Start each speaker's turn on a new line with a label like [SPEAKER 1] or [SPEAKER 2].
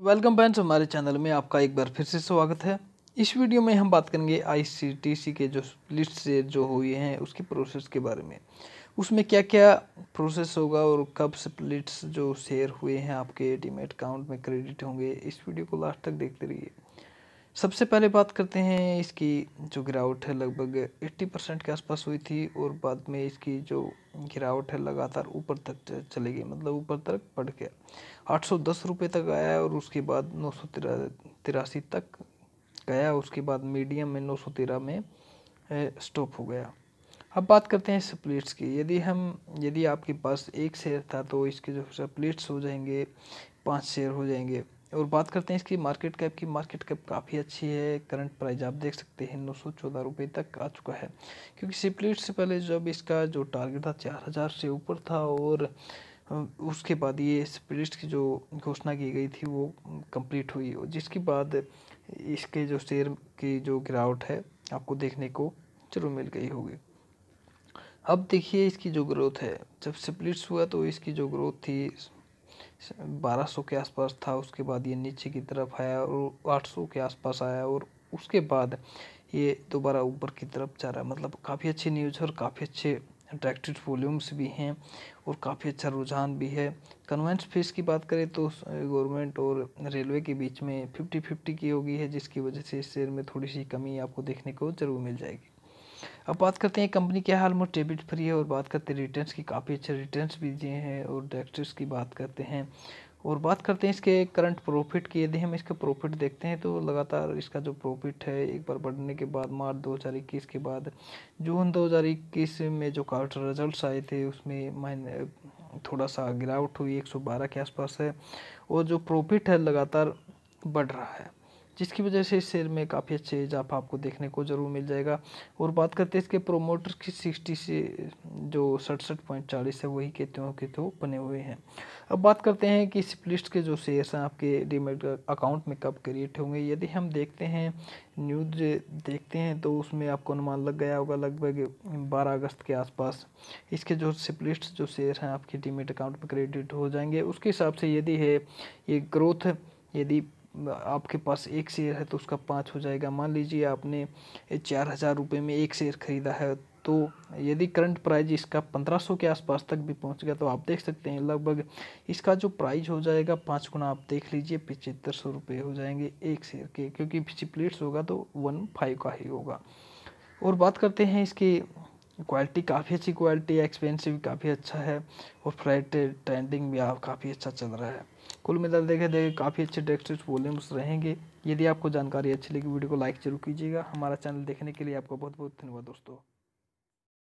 [SPEAKER 1] welcome friends हमारे channel में आपका एक बार फिर से स्वागत है इस वीडियो में हम बात करेंगे आईसीटीसी के जो लिस्ट से जो हुए हैं उसके प्रोसेस के बारे में उसमें क्या क्या प्रोसेस होगा और कब स्प्लिट्स जो शेयर हुए हैं आपके एटीमेट अकाउंट में क्रेडिट होंगे इस वीडियो को लास्ट तक देखते रहिए सबसे पहले बात करते हैं इसकी जो गिरावट है लगभग 80 परसेंट के आसपास हुई थी और बाद में इसकी जो गिरावट है लगातार ऊपर तक चली गई मतलब ऊपर तक बढ़ गया आठ सौ दस रुपये तक आया और उसके बाद नौ सौ तिरासी तक गया उसके बाद मीडियम में नौ सौ तेरह में स्टॉप हो गया अब बात करते हैं स्प्लिट्स की यदि हम यदि आपके पास एक शेयर था तो इसके जो स्प्लिट्स हो जाएंगे पांच शेयर हो जाएंगे और बात करते हैं इसकी मार्केट कैप की मार्केट कैप काफ़ी अच्छी है करंट प्राइस आप देख सकते हैं नौ सौ चौदह रुपये तक आ चुका है क्योंकि सिपलेट से पहले जब इसका जो टारगेट था चार हज़ार से ऊपर था और उसके बाद ये स्प्लिट की जो घोषणा की गई थी वो कंप्लीट हुई और जिसके बाद इसके जो शेयर की जो गिरावट है आपको देखने को जरूर मिल गई होगी अब देखिए इसकी जो ग्रोथ है जब स्प्लिट्स हुआ तो इसकी जो ग्रोथ थी बारह सौ के आसपास था उसके बाद ये नीचे की तरफ आया और आठ सौ के आसपास आया और उसके बाद ये दोबारा ऊपर की तरफ जा रहा है मतलब काफ़ी अच्छी न्यूज़ है और काफ़ी अच्छे अट्रैक्टिव वॉल्यूम्स भी हैं और काफ़ी अच्छा रुझान भी है कन्वेंस फीस की बात करें तो गवर्नमेंट और रेलवे के बीच में फिफ्टी फिफ्टी की होगी है जिसकी वजह से इस शेयर में थोड़ी सी कमी आपको देखने को ज़रूर मिल जाएगी अब बात करते हैं कंपनी क्या हाल में डेबिट फ्री है और बात करते हैं रिटर्न्स की काफ़ी अच्छे रिटर्न्स भी दिए हैं और डायरेक्टर्स की बात करते हैं और बात करते हैं इसके करंट प्रॉफिट की यदि हम इसका प्रॉफिट देखते हैं तो लगातार इसका जो प्रॉफिट है एक बार बढ़ने के बाद मार्च दो हज़ार इक्कीस के बाद जून दो हज़ार इक्कीस में जो क्वार्टर रिजल्ट आए थे उसमें माइन थोड़ा सा गिरावट हुई एक सौ बारह के आसपास है और जो प्रॉफिट है लगातार बढ़ रहा है जिसकी वजह से इस शेयर में काफ़ी अच्छे इजाफा आपको देखने को ज़रूर मिल जाएगा और बात करते हैं इसके प्रोमोटर की सिक्सटी से जो सड़सठ पॉइंट चालीस है वही त्यों के तो बने हुए हैं अब बात करते हैं कि स्प्लिस्ट के जो शेयर्स हैं आपके डीमेट अकाउंट में कब क्रिएट होंगे यदि हम देखते हैं न्यूज देखते हैं तो उसमें आपको अनुमान लग गया होगा लगभग बारह अगस्त के आसपास इसके जो स्प्लिस्ट जो शेयर हैं आपके डीमेट अकाउंट में क्रेडिट हो जाएंगे उसके हिसाब से यदि है ये ग्रोथ यदि आपके पास एक शेयर है तो उसका पाँच हो जाएगा मान लीजिए आपने चार हज़ार रुपये में एक शेयर खरीदा है तो यदि करंट प्राइज इसका पंद्रह सौ के आसपास तक भी पहुंच गया तो आप देख सकते हैं लगभग इसका जो प्राइज हो जाएगा पाँच गुना आप देख लीजिए पिचहत्तर सौ रुपये हो जाएंगे एक शेयर के क्योंकि प्लेट्स होगा तो वन फाइव का ही होगा और बात करते हैं इसकी क्वालिटी काफ़ी अच्छी क्वालिटी है एक्सपेंसिव काफ़ी अच्छा है और फ्लाइट ट्रेंडिंग भी काफ़ी अच्छा चल रहा है कुल मिला देखे देखे काफ़ी अच्छे टेक्स्ट वॉल्यूम्स रहेंगे यदि आपको जानकारी अच्छी लगी वीडियो को लाइक जरूर कीजिएगा हमारा चैनल देखने के लिए आपका बहुत बहुत धन्यवाद दोस्तों